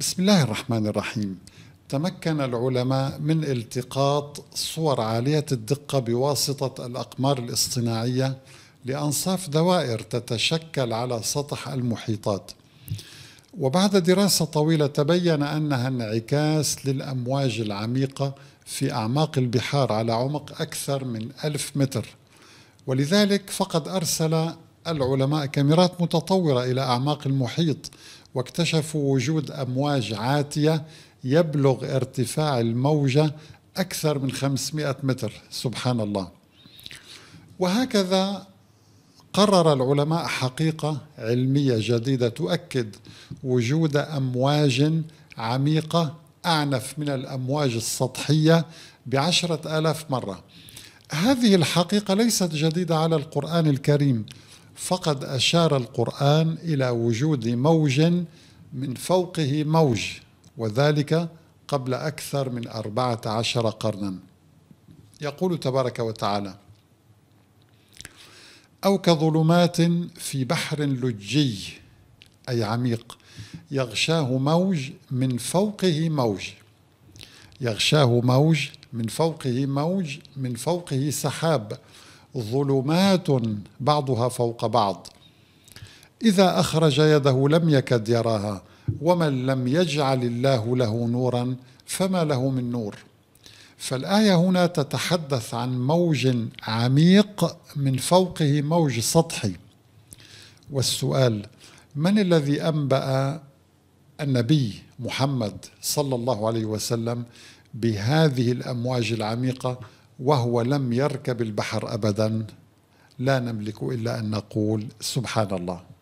بسم الله الرحمن الرحيم تمكن العلماء من التقاط صور عالية الدقة بواسطة الأقمار الاصطناعية لأنصاف دوائر تتشكل على سطح المحيطات وبعد دراسة طويلة تبين أنها انعكاس للأمواج العميقة في أعماق البحار على عمق أكثر من ألف متر ولذلك فقد أرسل العلماء كاميرات متطورة إلى أعماق المحيط واكتشفوا وجود أمواج عاتية يبلغ ارتفاع الموجة أكثر من 500 متر سبحان الله وهكذا قرر العلماء حقيقة علمية جديدة تؤكد وجود أمواج عميقة أعنف من الأمواج السطحية بعشرة آلاف مرة هذه الحقيقة ليست جديدة على القرآن الكريم فقد أشار القرآن إلى وجود موج من فوقه موج وذلك قبل أكثر من أربعة عشر قرنا يقول تبارك وتعالى أو كظلمات في بحر لجي أي عميق يغشاه موج من فوقه موج يغشاه موج من فوقه موج من فوقه سحاب ظلمات بعضها فوق بعض اذا اخرج يده لم يكد يراها ومن لم يجعل الله له نورا فما له من نور فالايه هنا تتحدث عن موج عميق من فوقه موج سطحي والسؤال من الذي انبا النبي محمد صلى الله عليه وسلم بهذه الامواج العميقه وهو لم يركب البحر ابدا لا نملك الا ان نقول سبحان الله